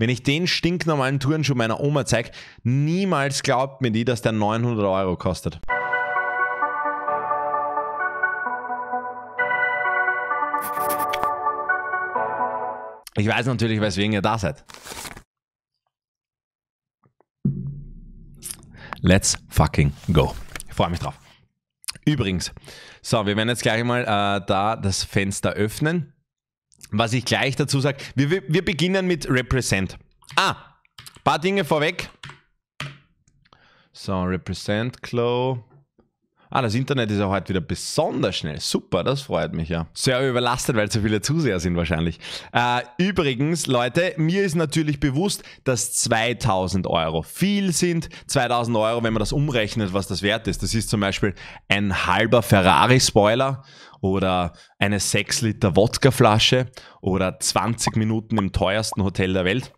Wenn ich den stinknormalen Turnschuh meiner Oma zeige, niemals glaubt mir die, dass der 900 Euro kostet. Ich weiß natürlich, weswegen ihr da seid. Let's fucking go. Ich freue mich drauf. Übrigens, so, wir werden jetzt gleich mal äh, da das Fenster öffnen was ich gleich dazu sage. Wir, wir, beginnen mit Represent. Ah, paar Dinge vorweg. So, Represent Glow. Ah, das Internet ist ja heute wieder besonders schnell. Super, das freut mich ja. Sehr überlastet, weil so viele Zuseher sind wahrscheinlich. Äh, übrigens, Leute, mir ist natürlich bewusst, dass 2000 Euro viel sind. 2000 Euro, wenn man das umrechnet, was das wert ist. Das ist zum Beispiel ein halber Ferrari-Spoiler oder eine 6 Liter Wodkaflasche oder 20 Minuten im teuersten Hotel der Welt.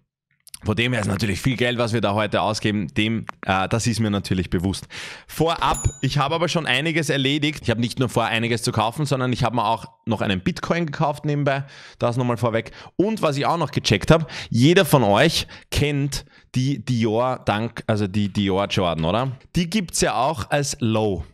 Von dem her ist natürlich viel Geld, was wir da heute ausgeben, dem, äh, das ist mir natürlich bewusst. Vorab, ich habe aber schon einiges erledigt. Ich habe nicht nur vor, einiges zu kaufen, sondern ich habe mir auch noch einen Bitcoin gekauft nebenbei. Das nochmal vorweg. Und was ich auch noch gecheckt habe, jeder von euch kennt die Dior Dank, also die Dior Jordan, oder? Die gibt's ja auch als Low.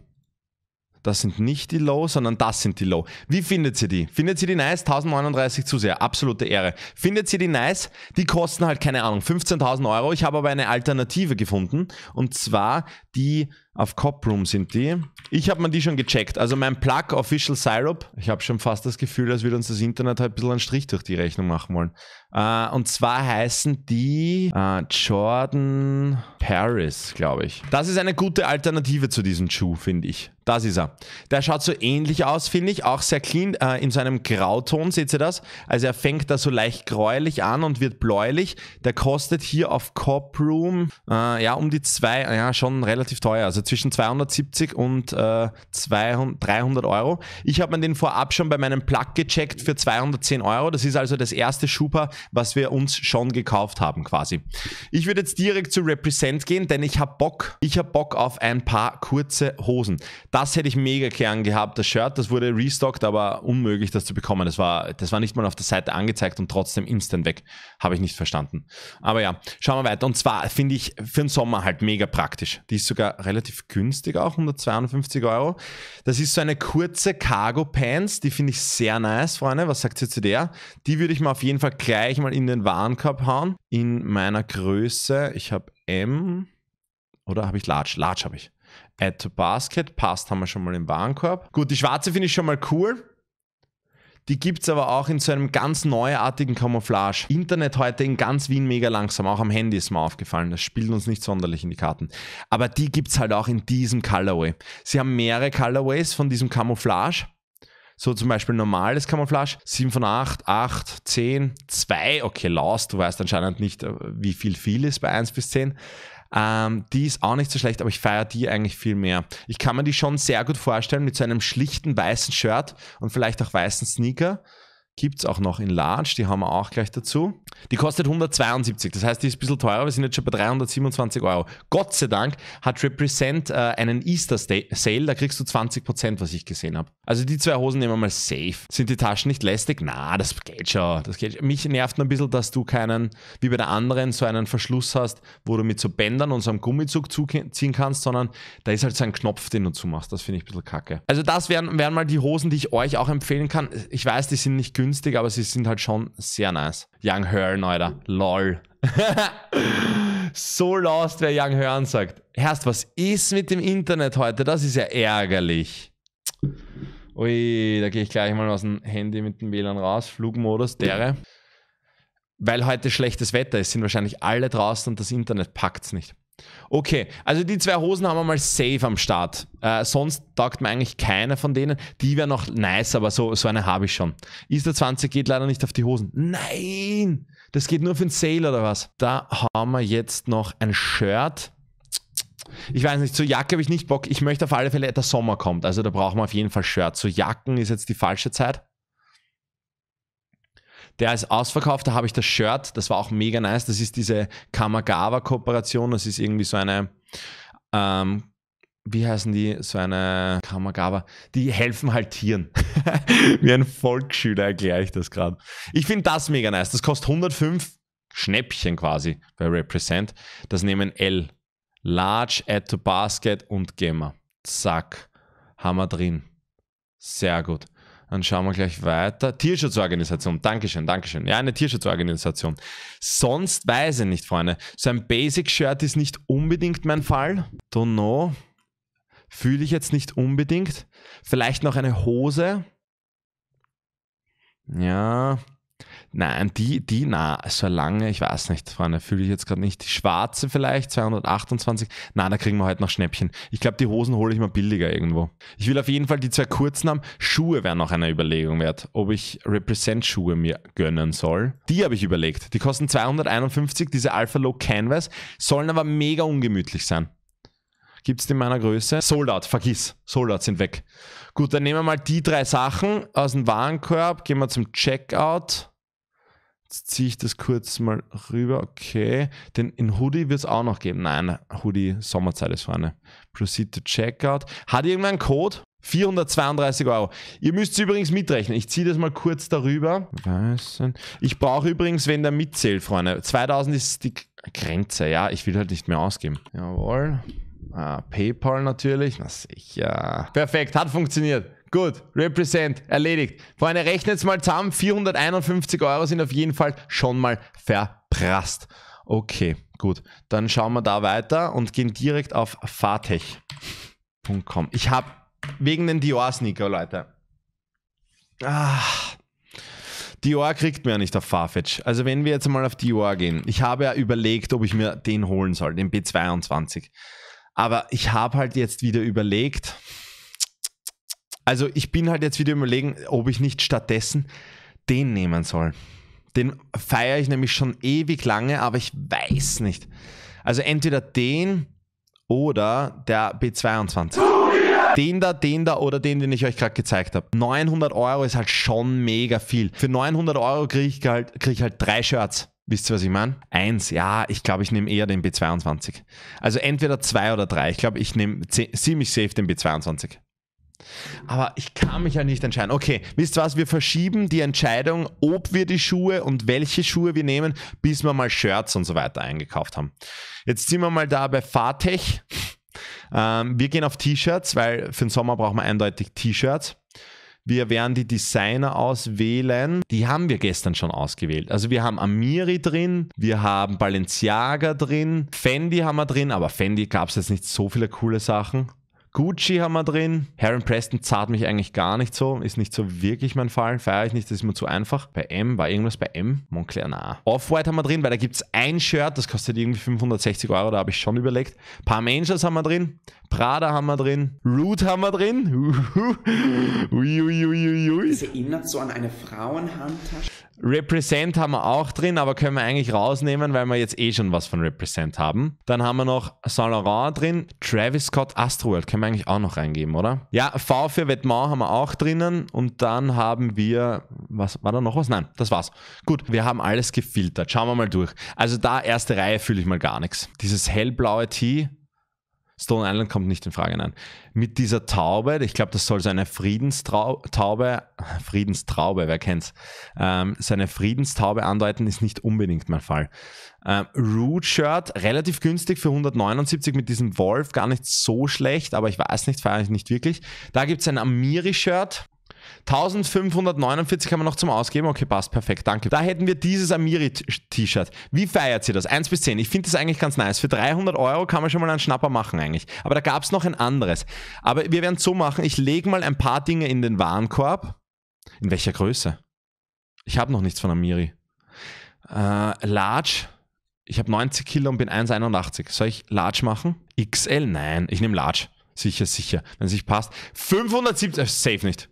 Das sind nicht die Low, sondern das sind die Low. Wie findet ihr die? Findet ihr die nice? 1039 zu sehr. Absolute Ehre. Findet ihr die nice? Die kosten halt, keine Ahnung, 15.000 Euro. Ich habe aber eine Alternative gefunden. Und zwar die auf Coproom sind die. Ich habe mir die schon gecheckt. Also mein Plug Official Syrup. Ich habe schon fast das Gefühl, dass wir uns das Internet halt ein bisschen einen Strich durch die Rechnung machen wollen. Uh, und zwar heißen die uh, Jordan Paris, glaube ich. Das ist eine gute Alternative zu diesem Schuh, finde ich. Das ist er. Der schaut so ähnlich aus, finde ich. Auch sehr clean, uh, in so einem Grauton, seht ihr das? Also er fängt da so leicht gräulich an und wird bläulich. Der kostet hier auf Coproom, ja, um die zwei, ja, schon relativ teuer. Also zwischen 270 und äh, 200, 300 Euro. Ich habe mir den vorab schon bei meinem Plug gecheckt für 210 Euro. Das ist also das erste Schupa, was wir uns schon gekauft haben quasi. Ich würde jetzt direkt zu Represent gehen, denn ich habe Bock. Ich Bock auf ein paar kurze Hosen. Das hätte ich mega gern gehabt. Das Shirt, das wurde restockt, aber unmöglich, das zu bekommen. Das war, das war nicht mal auf der Seite angezeigt und trotzdem instant weg. Habe ich nicht verstanden. Aber ja, schauen wir weiter. Und zwar finde ich für den Sommer halt mega praktisch. Die ist sogar relativ relativ günstig auch, 152 Euro. Das ist so eine kurze Cargo Pants, die finde ich sehr nice, Freunde. Was sagt ihr zu der? Die würde ich mir auf jeden Fall gleich mal in den Warenkorb hauen. In meiner Größe, ich habe M oder habe ich Large? Large habe ich. Add to Basket, passt haben wir schon mal im Warenkorb. Gut, die schwarze finde ich schon mal cool. Die gibt es aber auch in so einem ganz neuartigen Camouflage. Internet heute in ganz Wien mega langsam, auch am Handy ist mir aufgefallen. Das spielt uns nicht sonderlich in die Karten. Aber die gibt es halt auch in diesem Colorway. Sie haben mehrere Colorways von diesem Camouflage. So zum Beispiel normales Camouflage, 7 von 8, 8, 10, 2. Okay, Laus, du weißt anscheinend nicht, äh, wie viel viel ist bei 1 bis 10. Ähm, die ist auch nicht so schlecht, aber ich feiere die eigentlich viel mehr. Ich kann mir die schon sehr gut vorstellen mit so einem schlichten weißen Shirt und vielleicht auch weißen Sneaker. Gibt es auch noch in Large, die haben wir auch gleich dazu. Die kostet 172, das heißt, die ist ein bisschen teurer. Wir sind jetzt schon bei 327 Euro. Gott sei Dank hat Represent äh, einen Easter Sale, da kriegst du 20%, was ich gesehen habe. Also die zwei Hosen nehmen wir mal safe. Sind die Taschen nicht lästig? Na, das geht schon. Das geht schon. Mich nervt ein bisschen, dass du keinen, wie bei der anderen, so einen Verschluss hast, wo du mit so Bändern und so einem Gummizug zuziehen kannst, sondern da ist halt so ein Knopf, den du zumachst. Das finde ich ein bisschen kacke. Also das wären, wären mal die Hosen, die ich euch auch empfehlen kann. Ich weiß, die sind nicht günstig, aber sie sind halt schon sehr nice. Young Her Burn, Alter. LOL. so lost, wer Young Hören sagt. Herst, was ist mit dem Internet heute? Das ist ja ärgerlich. Ui, da gehe ich gleich mal aus dem Handy mit dem WLAN raus. Flugmodus, dere. Weil heute schlechtes Wetter ist, sind wahrscheinlich alle draußen und das Internet packt es nicht. Okay, also die zwei Hosen haben wir mal safe am Start. Äh, sonst taugt mir eigentlich keine von denen. Die wäre noch nice, aber so, so eine habe ich schon. Ist der 20 geht leider nicht auf die Hosen. Nein! Das geht nur für den Sale oder was? Da haben wir jetzt noch ein Shirt. Ich weiß nicht, zur Jacke habe ich nicht Bock. Ich möchte auf alle Fälle, dass Sommer kommt. Also da brauchen wir auf jeden Fall Shirt. Zu Jacken ist jetzt die falsche Zeit. Der ist ausverkauft, da habe ich das Shirt, das war auch mega nice. Das ist diese Kamagawa-Kooperation, das ist irgendwie so eine ähm, wie heißen die, so eine Kammergaber, die helfen halt Tieren. wie ein Volksschüler erkläre ich das gerade. Ich finde das mega nice. Das kostet 105 Schnäppchen quasi bei Represent. Das nehmen L. Large, Add to Basket und Gamer. Zack. Haben wir drin. Sehr gut. Dann schauen wir gleich weiter. Tierschutzorganisation. Dankeschön, Dankeschön. Ja, eine Tierschutzorganisation. Sonst weiß ich nicht, Freunde. So ein Basic-Shirt ist nicht unbedingt mein Fall. Don't know fühle ich jetzt nicht unbedingt. Vielleicht noch eine Hose. Ja. Nein, die, die, na, so lange, ich weiß nicht, Freunde, fühle ich jetzt gerade nicht. Die schwarze vielleicht, 228. Na, da kriegen wir heute noch Schnäppchen. Ich glaube, die Hosen hole ich mal billiger irgendwo. Ich will auf jeden Fall die zwei kurzen haben. Schuhe wären noch eine Überlegung wert, ob ich Represent-Schuhe mir gönnen soll. Die habe ich überlegt. Die kosten 251, diese Alpha Low Canvas, sollen aber mega ungemütlich sein. Gibt es in meiner Größe? Sold vergiss. Sold sind weg. Gut, dann nehmen wir mal die drei Sachen aus dem Warenkorb. Gehen wir zum Checkout. Jetzt ziehe ich das kurz mal rüber. Okay. Denn in Hoodie wird es auch noch geben. Nein, Hoodie, Sommerzeit ist vorne. Proceed to Checkout. Hat irgendein Code? 432 Euro. Ihr müsst es übrigens mitrechnen. Ich ziehe das mal kurz darüber. Ich brauche übrigens, wenn der mitzählt, Freunde. 2000 ist die Grenze, ja. Ich will halt nicht mehr ausgeben. Jawohl. Ah, PayPal natürlich, na sicher. Perfekt, hat funktioniert. Gut, represent, erledigt. Freunde, rechnet mal zusammen, 451 Euro sind auf jeden Fall schon mal verprasst. Okay, gut, dann schauen wir da weiter und gehen direkt auf fatech.com. Ich habe wegen den Dior-Sneaker, Leute. Ah, Dior kriegt man ja nicht auf Farfetch. Also wenn wir jetzt mal auf Dior gehen. Ich habe ja überlegt, ob ich mir den holen soll, den B22. Aber ich habe halt jetzt wieder überlegt, also ich bin halt jetzt wieder überlegen, ob ich nicht stattdessen den nehmen soll. Den feiere ich nämlich schon ewig lange, aber ich weiß nicht. Also entweder den oder der B22. Den da, den da oder den, den ich euch gerade gezeigt habe. 900 Euro ist halt schon mega viel. Für 900 Euro kriege ich, halt, krieg ich halt drei Shirts. Wisst ihr, was ich meine? Eins, ja, ich glaube, ich nehme eher den B22. Also entweder zwei oder drei. Ich glaube, ich nehme ziemlich safe den B22. Aber ich kann mich ja nicht entscheiden. Okay, wisst ihr was? Wir verschieben die Entscheidung, ob wir die Schuhe und welche Schuhe wir nehmen, bis wir mal Shirts und so weiter eingekauft haben. Jetzt sind wir mal da bei Fahrtech. Ähm, wir gehen auf T-Shirts, weil für den Sommer brauchen wir eindeutig T-Shirts. Wir werden die Designer auswählen. Die haben wir gestern schon ausgewählt. Also wir haben Amiri drin, wir haben Balenciaga drin, Fendi haben wir drin, aber Fendi gab es jetzt nicht so viele coole Sachen. Gucci haben wir drin. Harry Preston zahlt mich eigentlich gar nicht so. Ist nicht so wirklich mein Fall. Feiere ich nicht, das ist mir zu einfach. Bei M, war irgendwas bei M? Montclair, na. Off-White haben wir drin, weil da gibt es ein Shirt, das kostet irgendwie 560 Euro, da habe ich schon überlegt. Palm Angels haben wir drin. Prada haben wir drin. Root haben wir drin. Uiuiuiui. Ui, ui, ui, Diese erinnert so an eine Frauenhandtasche. Represent haben wir auch drin, aber können wir eigentlich rausnehmen, weil wir jetzt eh schon was von Represent haben. Dann haben wir noch Saint Laurent drin, Travis Scott Astroworld können wir eigentlich auch noch reingeben, oder? Ja, V für Vêtements haben wir auch drinnen und dann haben wir, was war da noch was? Nein, das war's. Gut, wir haben alles gefiltert. Schauen wir mal durch. Also da erste Reihe fühle ich mal gar nichts. Dieses hellblaue Tee Stone Island kommt nicht in Frage, nein. Mit dieser Taube, ich glaube, das soll seine Friedenstaube, Friedenstraube, wer kennt's, ähm, seine Friedenstaube andeuten, ist nicht unbedingt mein Fall. Ähm, Root Shirt, relativ günstig für 179 mit diesem Wolf, gar nicht so schlecht, aber ich weiß nicht, feiere ich nicht wirklich. Da gibt's ein Amiri Shirt, 1549 haben wir noch zum Ausgeben. Okay, passt, perfekt, danke. Da hätten wir dieses Amiri-T-Shirt. Wie feiert ihr das? 1 bis 10. Ich finde das eigentlich ganz nice. Für 300 Euro kann man schon mal einen Schnapper machen eigentlich. Aber da gab es noch ein anderes. Aber wir werden es so machen, ich lege mal ein paar Dinge in den Warenkorb. In welcher Größe? Ich habe noch nichts von Amiri. Äh, large. Ich habe 90 Kilo und bin 1,81. Soll ich Large machen? XL? Nein, ich nehme Large. Sicher, sicher, wenn es sich passt. 570, äh, safe nicht.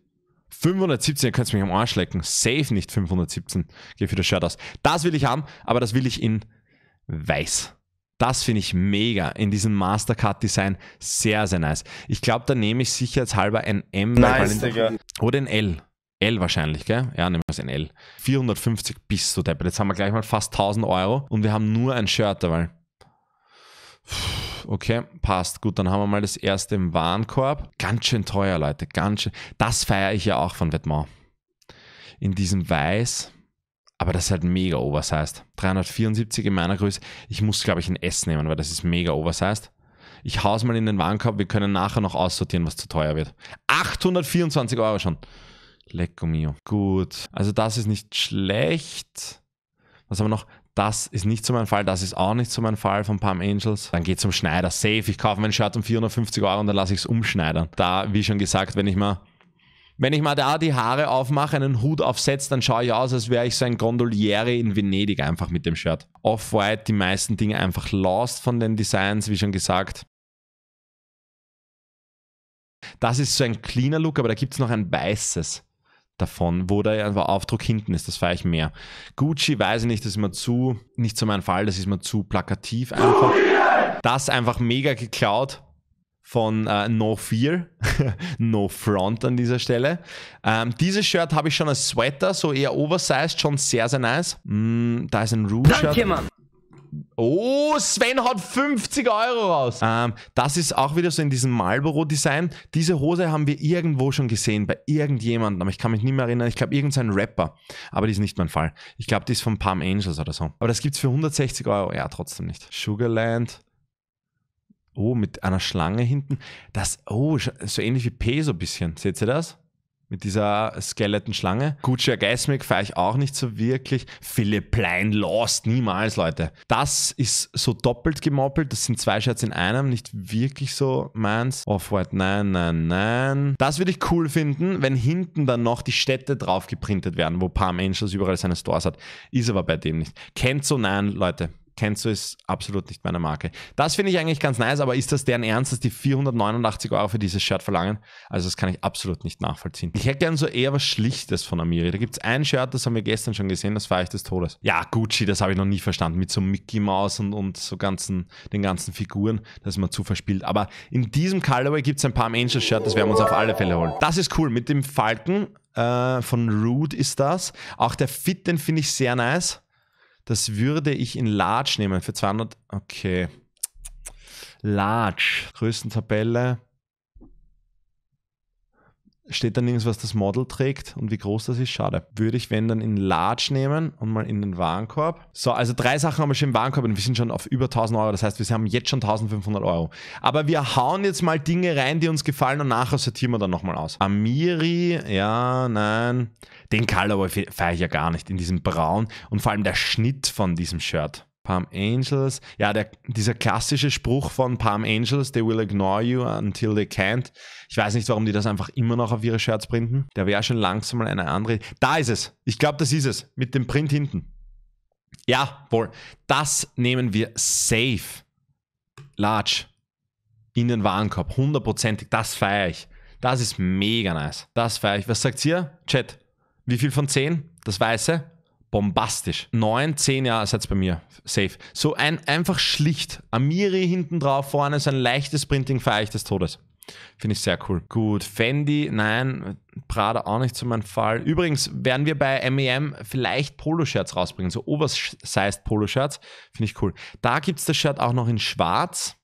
517, ihr könnt mich am Arsch lecken. Safe nicht 517. Gehe für das Shirt aus. Das will ich haben, aber das will ich in weiß. Das finde ich mega in diesem Mastercard-Design. Sehr, sehr nice. Ich glaube, da nehme ich sicherheitshalber ein M nice, den, oder ein L. L wahrscheinlich, gell? Ja, nehmen wir es in L. 450 bis zu Deppel. Jetzt haben wir gleich mal fast 1000 Euro und wir haben nur ein Shirt dabei. Puh. Okay, passt. Gut, dann haben wir mal das erste im Warenkorb. Ganz schön teuer, Leute. Ganz schön. Das feiere ich ja auch von Vetements. In diesem Weiß. Aber das ist halt mega oversized. 374 in meiner Größe. Ich muss, glaube ich, ein S nehmen, weil das ist mega oversized. Ich hau's mal in den Warenkorb. Wir können nachher noch aussortieren, was zu teuer wird. 824 Euro schon. Lecco mio. Gut. Also das ist nicht schlecht. Was haben wir noch? Das ist nicht so mein Fall, das ist auch nicht so mein Fall von Palm Angels. Dann geht zum Schneider. Safe, ich kaufe mein Shirt um 450 Euro und dann lasse ich es umschneidern. Da, wie schon gesagt, wenn ich mal wenn ich mal da die Haare aufmache, einen Hut aufsetze, dann schaue ich aus, als wäre ich so ein Gondoliere in Venedig einfach mit dem Shirt. Off-White, die meisten Dinge einfach lost von den Designs, wie schon gesagt. Das ist so ein cleaner Look, aber da gibt es noch ein weißes davon, wo der Aufdruck hinten ist, das fahre ich mehr. Gucci, weiß ich nicht, das ist mir zu, nicht so mein Fall, das ist mir zu plakativ einfach. Das einfach mega geklaut von äh, No Fear, No Front an dieser Stelle. Ähm, dieses Shirt habe ich schon als Sweater, so eher oversized, schon sehr, sehr nice. Mm, da ist ein Root shirt Danke, Mann! Oh, Sven hat 50 Euro raus. Ähm, das ist auch wieder so in diesem Marlboro-Design. Diese Hose haben wir irgendwo schon gesehen, bei irgendjemandem, aber ich kann mich nicht mehr erinnern. Ich glaube, irgendein Rapper. Aber die ist nicht mein Fall. Ich glaube, die ist von Palm Angels oder so. Aber das gibt es für 160 Euro. Ja, trotzdem nicht. Sugarland. Oh, mit einer Schlange hinten. Das, oh, so ähnlich wie Peso bisschen. Seht ihr das? mit dieser Skeleton-Schlange. Gucci Geismig fahre ich auch nicht so wirklich. Philipp Plein lost niemals, Leute. Das ist so doppelt gemoppelt. Das sind zwei Scherze in einem, nicht wirklich so meins. Off-White, nein, nein, nein. Das würde ich cool finden, wenn hinten dann noch die Städte drauf geprintet werden, wo Palm Angels überall seine Stores hat. Ist aber bei dem nicht. Kennt so, nein, Leute. Kenzo ist absolut nicht meine Marke. Das finde ich eigentlich ganz nice, aber ist das deren Ernst, dass die 489 Euro für dieses Shirt verlangen? Also das kann ich absolut nicht nachvollziehen. Ich hätte gern so eher was Schlichtes von Amiri. Da gibt es ein Shirt, das haben wir gestern schon gesehen, das war ich des Todes. Ja, Gucci, das habe ich noch nie verstanden. Mit so Mickey Mouse und, und so ganzen, den ganzen Figuren, das ist mir zu verspielt. Aber in diesem Colorway gibt es ein paar angel Shirts, das werden wir uns auf alle Fälle holen. Das ist cool, mit dem Falken äh, von Rude ist das. Auch der Fit, den finde ich sehr nice. Das würde ich in Large nehmen für 200. Okay. Large. Größentabelle steht dann nirgends, was das Model trägt und wie groß das ist. Schade. Würde ich, wenn, dann in Large nehmen und mal in den Warenkorb. So, also drei Sachen haben wir schon im Warenkorb und wir sind schon auf über 1000 Euro. Das heißt, wir haben jetzt schon 1500 Euro. Aber wir hauen jetzt mal Dinge rein, die uns gefallen und nachher sortieren wir dann nochmal aus. Amiri, ja, nein. Den Colorway feiere ich ja gar nicht in diesem Braun und vor allem der Schnitt von diesem Shirt. Palm Angels. Ja, der, dieser klassische Spruch von Palm Angels, they will ignore you until they can't. Ich weiß nicht, warum die das einfach immer noch auf ihre Shirts printen. Der wäre schon langsam mal eine andere. Da ist es. Ich glaube, das ist es. Mit dem Print hinten. Ja, wohl. Das nehmen wir safe. Large. In den Warenkorb. Hundertprozentig. Das feiere ich. Das ist mega nice. Das feiere ich. Was sagt ihr? Chat. Wie viel von 10? Das Weiße? bombastisch. Neun, zehn Jahre seid bei mir. Safe. So ein, einfach schlicht. Amiri hinten drauf, vorne so ein leichtes Printing, feiere ich des Todes. Finde ich sehr cool. Gut, Fendi, nein, Prada auch nicht so meinem Fall. Übrigens werden wir bei MEM e vielleicht Poloshirts rausbringen, so oversized Poloshirts. Finde ich cool. Da gibt es das Shirt auch noch in schwarz.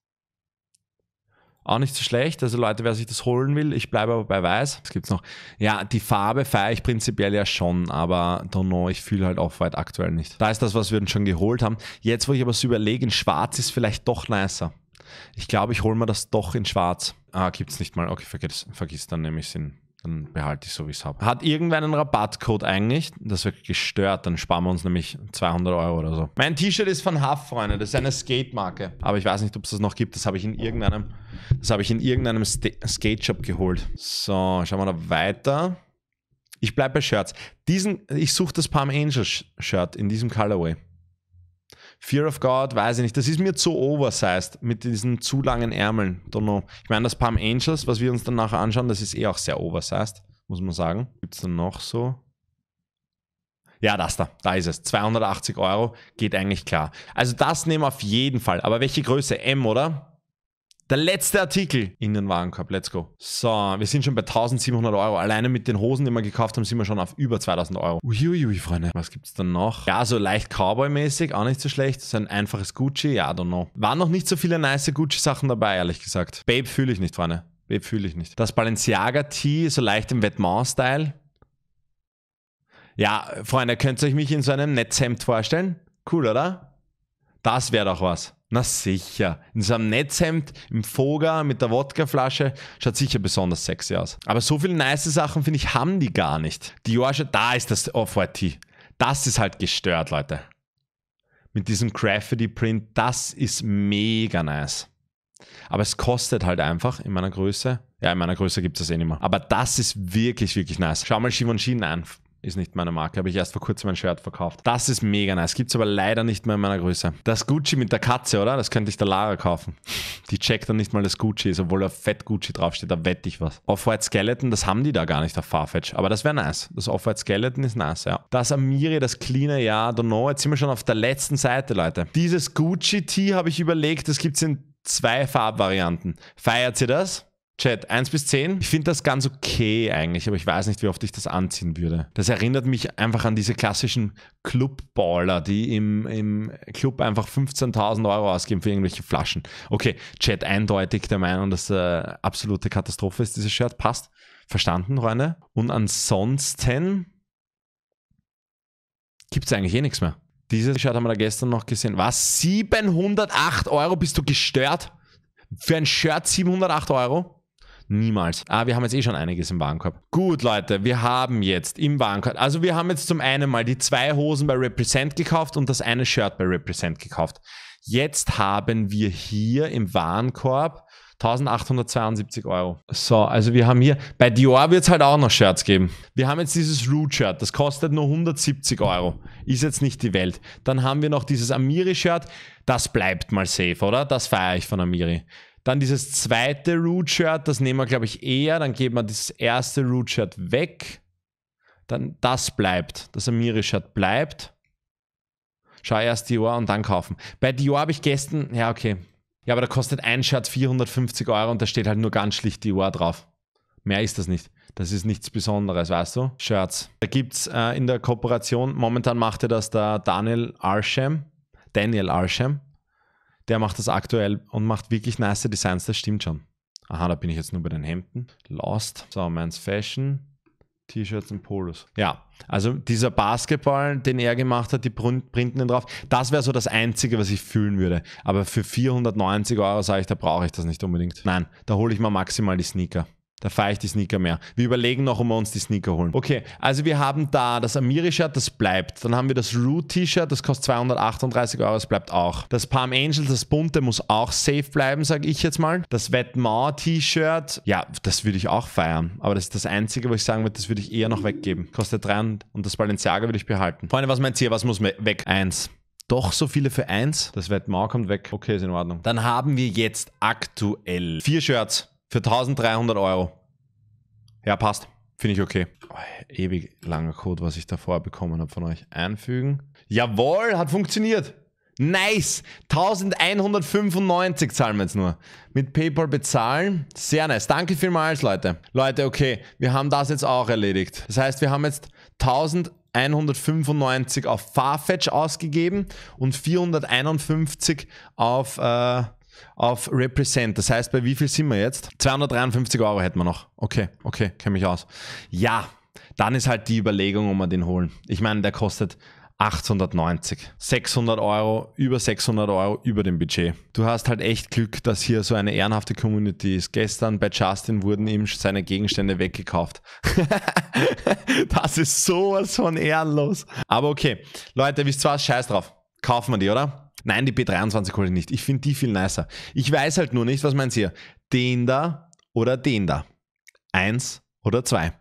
Auch nicht so schlecht. Also Leute, wer sich das holen will, ich bleibe aber bei weiß. Was gibt's noch? Ja, die Farbe feiere ich prinzipiell ja schon, aber don't know, ich fühle halt auch weit aktuell nicht. Da ist das, was wir uns schon geholt haben. Jetzt, wo ich aber so überlege, in schwarz ist vielleicht doch nicer. Ich glaube, ich hole mir das doch in schwarz. Ah, gibt's nicht mal. Okay, vergiss, vergiss dann nämlich Sinn. Dann behalte ich so, wie ich es habe. Hat irgendwer einen Rabattcode eigentlich? Das wird gestört. Dann sparen wir uns nämlich 200 Euro oder so. Mein T-Shirt ist von Huff, Freunde. Das ist eine Skate-Marke. Aber ich weiß nicht, ob es das noch gibt. Das habe ich in irgendeinem, das habe ich in irgendeinem Skate-Shop geholt. So, schauen wir da weiter. Ich bleibe bei Shirts. Diesen, ich suche das Palm Angels Shirt in diesem Colorway. Fear of God, weiß ich nicht. Das ist mir zu oversized mit diesen zu langen Ärmeln. Don't know. Ich meine, das Palm Angels, was wir uns dann nachher anschauen, das ist eh auch sehr oversized, muss man sagen. Gibt es dann noch so? Ja, das da. Da ist es. 280 Euro geht eigentlich klar. Also das nehmen wir auf jeden Fall. Aber welche Größe? M, oder? Der letzte Artikel in den Warenkorb. Let's go. So, wir sind schon bei 1700 Euro. Alleine mit den Hosen, die wir gekauft haben, sind wir schon auf über 2000 Euro. Uiuiui, Freunde. Was gibt's dann noch? Ja, so leicht Cowboy-mäßig. Auch nicht so schlecht. So ein einfaches Gucci. Ja, I don't know. Waren noch nicht so viele nice Gucci-Sachen dabei, ehrlich gesagt. Babe fühle ich nicht, Freunde. Babe fühle ich nicht. Das Balenciaga-Tee, so leicht im Vêtement-Style. Ja, Freunde, könnt ihr euch mich in so einem Netzhemd vorstellen? Cool, oder? Das wäre doch was. Na sicher. In so einem Netzhemd, im Foga, mit der Wodkaflasche. Schaut sicher besonders sexy aus. Aber so viele nice Sachen, finde ich, haben die gar nicht. Die Jorge, da ist das Off-White-Tee. Das ist halt gestört, Leute. Mit diesem Graffiti-Print, das ist mega nice. Aber es kostet halt einfach in meiner Größe. Ja, in meiner Größe gibt es das eh nicht mehr. Aber das ist wirklich, wirklich nice. Schau mal Shivon Shin an. Ist nicht meine Marke, habe ich erst vor kurzem ein Shirt verkauft. Das ist mega nice. Gibt es aber leider nicht mehr in meiner Größe. Das Gucci mit der Katze, oder? Das könnte ich der Lara kaufen. Die checkt dann nicht mal, dass Gucci ist, obwohl da fett Gucci draufsteht. Da wette ich was. Off-White Skeleton, das haben die da gar nicht auf Farfetch. Aber das wäre nice. Das Off-White Skeleton ist nice, ja. Das Amiri, das Cleaner, ja, don't know. Jetzt sind wir schon auf der letzten Seite, Leute. Dieses Gucci-Tee habe ich überlegt, das gibt es in zwei Farbvarianten. Feiert ihr das? Chat, 1 bis 10. Ich finde das ganz okay eigentlich, aber ich weiß nicht, wie oft ich das anziehen würde. Das erinnert mich einfach an diese klassischen Clubballer, die im, im Club einfach 15.000 Euro ausgeben für irgendwelche Flaschen. Okay, Chat eindeutig der Meinung, dass äh, absolute Katastrophe ist, dieses Shirt. Passt. Verstanden, Freunde? Und ansonsten gibt es eigentlich eh nichts mehr. Dieses Shirt haben wir da gestern noch gesehen. Was? 708 Euro? Bist du gestört? Für ein Shirt 708 Euro? Niemals. ah, wir haben jetzt eh schon einiges im Warenkorb. Gut, Leute, wir haben jetzt im Warenkorb, also wir haben jetzt zum einen mal die zwei Hosen bei Represent gekauft und das eine Shirt bei Represent gekauft. Jetzt haben wir hier im Warenkorb 1872 Euro. So, also wir haben hier, bei Dior wird es halt auch noch Shirts geben. Wir haben jetzt dieses Root-Shirt, das kostet nur 170 Euro. Ist jetzt nicht die Welt. Dann haben wir noch dieses Amiri-Shirt, das bleibt mal safe, oder? Das feiere ich von Amiri. Dann dieses zweite Root-Shirt, das nehmen wir, glaube ich, eher. Dann geben wir das erste Root-Shirt weg. Dann das bleibt. Das Amiri-Shirt bleibt. Schau erst Dior und dann kaufen. Bei Dior habe ich gestern, ja, okay. Ja, aber da kostet ein Shirt 450 Euro und da steht halt nur ganz schlicht Dior drauf. Mehr ist das nicht. Das ist nichts Besonderes, weißt du? Shirts. Da gibt es äh, in der Kooperation, momentan machte das der Daniel Arsham. Daniel Arsham der macht das aktuell und macht wirklich nice Designs, das stimmt schon. Aha, da bin ich jetzt nur bei den Hemden. Lost. So, Men's Fashion. T-Shirts und Polos. Ja, also dieser Basketball, den er gemacht hat, die printen den drauf. Das wäre so das Einzige, was ich fühlen würde. Aber für 490 Euro sage ich, da brauche ich das nicht unbedingt. Nein, da hole ich mal maximal die Sneaker. Da fahre ich die Sneaker mehr. Wir überlegen noch, ob wir uns die Sneaker holen. Okay, also wir haben da das Amiri-Shirt, das bleibt. Dann haben wir das Root-T-Shirt, das kostet 238 Euro, das bleibt auch. Das Palm Angel, das bunte, muss auch safe bleiben, sage ich jetzt mal. Das Vetmore-T-Shirt, ja, das würde ich auch feiern. Aber das ist das Einzige, wo ich sagen würde, das würde ich eher noch weggeben. Kostet 3 und das Balenciaga würde ich behalten. Freunde, was meint ihr? Was muss weg? Eins doch so viele für eins. Das Wettmar kommt weg. Okay, ist in Ordnung. Dann haben wir jetzt aktuell vier Shirts. Für 1300 Euro. Ja, passt. Finde ich okay. Oh, ewig langer Code, was ich davor bekommen habe von euch. Einfügen. Jawohl, hat funktioniert. Nice. 1195 zahlen wir jetzt nur. Mit PayPal bezahlen. Sehr nice. Danke vielmals, Leute. Leute, okay. Wir haben das jetzt auch erledigt. Das heißt, wir haben jetzt 1195 auf Farfetch ausgegeben und 451 auf... Äh, auf Represent. Das heißt, bei wie viel sind wir jetzt? 253 Euro hätten wir noch. Okay, okay, kenne mich aus. Ja, dann ist halt die Überlegung, ob wir den holen. Ich meine, der kostet 890. 600 Euro, über 600 Euro über dem Budget. Du hast halt echt Glück, dass hier so eine ehrenhafte Community ist. Gestern bei Justin wurden ihm seine Gegenstände weggekauft. das ist sowas von ehrenlos. Aber okay, Leute, wisst ihr was? Scheiß drauf. Kaufen wir die, oder? Nein, die B23 hole ich nicht. Ich finde die viel nicer. Ich weiß halt nur nicht, was meinst ihr? Den da oder den da? Eins oder zwei?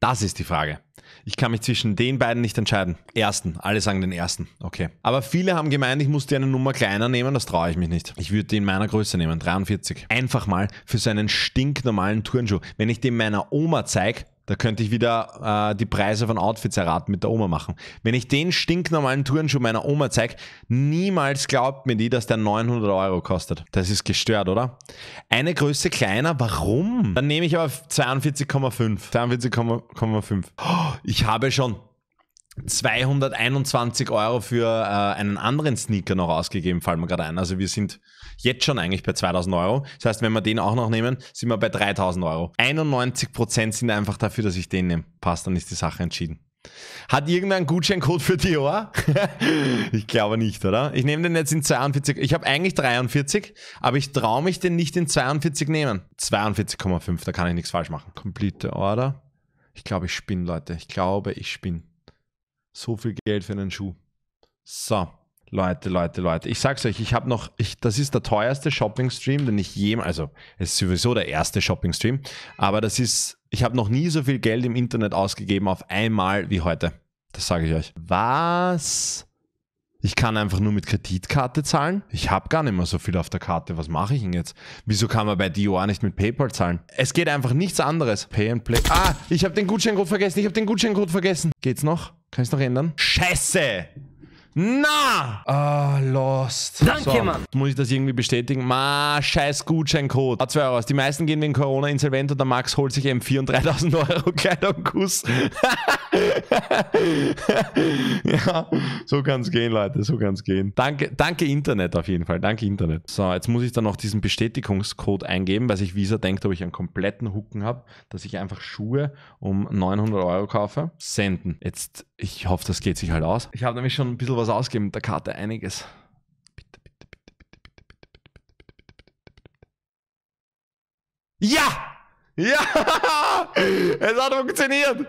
Das ist die Frage. Ich kann mich zwischen den beiden nicht entscheiden. Ersten. Alle sagen den ersten. Okay. Aber viele haben gemeint, ich muss dir eine Nummer kleiner nehmen. Das traue ich mich nicht. Ich würde den meiner Größe nehmen. 43. Einfach mal für so einen stinknormalen Turnschuh. Wenn ich den meiner Oma zeige, da könnte ich wieder äh, die Preise von Outfits erraten mit der Oma machen. Wenn ich den stinknormalen Turnschuh meiner Oma zeige, niemals glaubt mir die, dass der 900 Euro kostet. Das ist gestört, oder? Eine Größe kleiner, warum? Dann nehme ich aber 42,5. 42,5. Oh, ich habe schon 221 Euro für äh, einen anderen Sneaker noch ausgegeben, fallen wir gerade ein. Also wir sind jetzt schon eigentlich bei 2000 Euro. Das heißt, wenn wir den auch noch nehmen, sind wir bei 3000 Euro. 91 sind einfach dafür, dass ich den nehme. Passt, dann ist die Sache entschieden. Hat irgendein Gutscheincode für Dior? ich glaube nicht, oder? Ich nehme den jetzt in 42. Ich habe eigentlich 43, aber ich traue mich den nicht in 42 nehmen. 42,5, da kann ich nichts falsch machen. Complete Order. Ich glaube, ich spinne, Leute. Ich glaube, ich spinne. So viel Geld für einen Schuh. So, Leute, Leute, Leute. Ich sag's euch, ich habe noch, ich, das ist der teuerste Shopping-Stream, den ich jemals, also es ist sowieso der erste Shopping-Stream, aber das ist, ich habe noch nie so viel Geld im Internet ausgegeben auf einmal wie heute. Das sage ich euch. Was? Ich kann einfach nur mit Kreditkarte zahlen? Ich habe gar nicht mehr so viel auf der Karte. Was mache ich denn jetzt? Wieso kann man bei Dior nicht mit PayPal zahlen? Es geht einfach nichts anderes. Pay and Play. Ah, ich habe den Gutscheincode vergessen. Ich habe den Gutscheincode vergessen. Geht's noch? Kann ich es noch ändern? Scheiße! Na! Ah, lost. Danke, so, Mann. Muss ich das irgendwie bestätigen? Ma, scheiß Gutscheincode. Ah, 2 Euro. Die meisten gehen wegen Corona insolvent und der Max holt sich M4 und 3000 Euro Kleidung Kuss. ja, so kann's gehen, Leute. So kann's gehen. Danke, danke Internet auf jeden Fall. Danke Internet. So, jetzt muss ich dann noch diesen Bestätigungscode eingeben, weil sich Visa denkt, ob ich einen kompletten Hucken habe, dass ich einfach Schuhe um 900 Euro kaufe. Senden. Jetzt ich hoffe, das geht sich halt aus. Ich habe nämlich schon ein bisschen was ausgegeben mit der Karte, einiges. Bitte, bitte, bitte, bitte, bitte, bitte, bitte, bitte, bitte, bitte, bitte, bitte. Ja! Ja! Es hat funktioniert!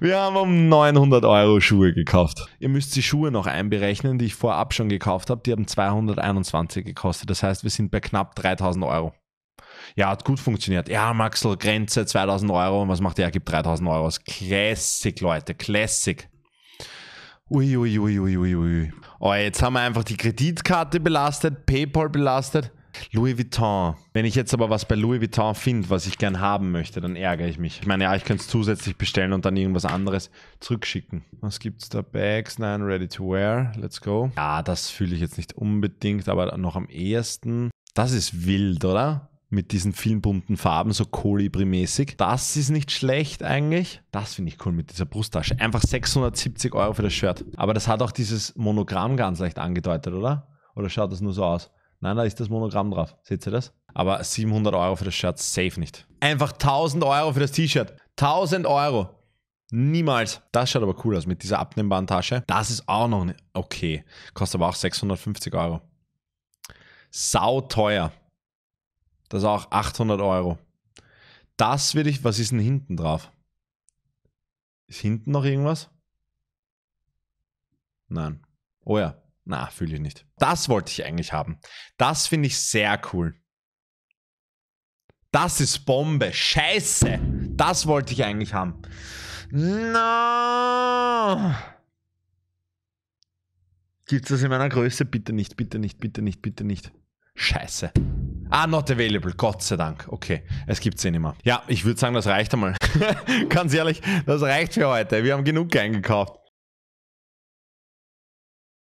Wir haben um 900 Euro Schuhe gekauft. Ihr müsst die Schuhe noch einberechnen, die ich vorab schon gekauft habe. Die haben 221 gekostet. Das heißt, wir sind bei knapp 3000 Euro. Ja, hat gut funktioniert. Ja, Maxl, Grenze 2000 Euro. Und was macht der? Er gibt 3000 Euro. Classic, Leute. Classic. Uiuiuiuiui. Ui, ui, ui, oh, jetzt haben wir einfach die Kreditkarte belastet, PayPal belastet. Louis Vuitton. Wenn ich jetzt aber was bei Louis Vuitton finde, was ich gern haben möchte, dann ärgere ich mich. Ich meine, ja, ich könnte es zusätzlich bestellen und dann irgendwas anderes zurückschicken. Was gibt's da? Bags? Nein, ready to wear. Let's go. Ja, das fühle ich jetzt nicht unbedingt, aber noch am ehesten. Das ist wild, oder? mit diesen vielen bunten Farben, so Kolibri-mäßig. Das ist nicht schlecht eigentlich. Das finde ich cool mit dieser Brusttasche. Einfach 670 Euro für das Shirt. Aber das hat auch dieses Monogramm ganz leicht angedeutet, oder? Oder schaut das nur so aus? Nein, da ist das Monogramm drauf. Seht ihr das? Aber 700 Euro für das Shirt, safe nicht. Einfach 1000 Euro für das T-Shirt. 1000 Euro. Niemals. Das schaut aber cool aus mit dieser abnehmbaren Tasche. Das ist auch noch okay. Kostet aber auch 650 Euro. Sau teuer. Das ist auch 800 Euro. Das würde ich, was ist denn hinten drauf? Ist hinten noch irgendwas? Nein. Oh ja, na, fühle ich nicht. Das wollte ich eigentlich haben. Das finde ich sehr cool. Das ist Bombe. Scheiße. Das wollte ich eigentlich haben. No. Gibt es das in meiner Größe? Bitte nicht, bitte nicht, bitte nicht, bitte nicht. Scheiße. Ah, not available, Gott sei Dank. Okay, es gibt sie eh nicht mehr. Ja, ich würde sagen, das reicht einmal. Ganz ehrlich, das reicht für heute. Wir haben genug eingekauft.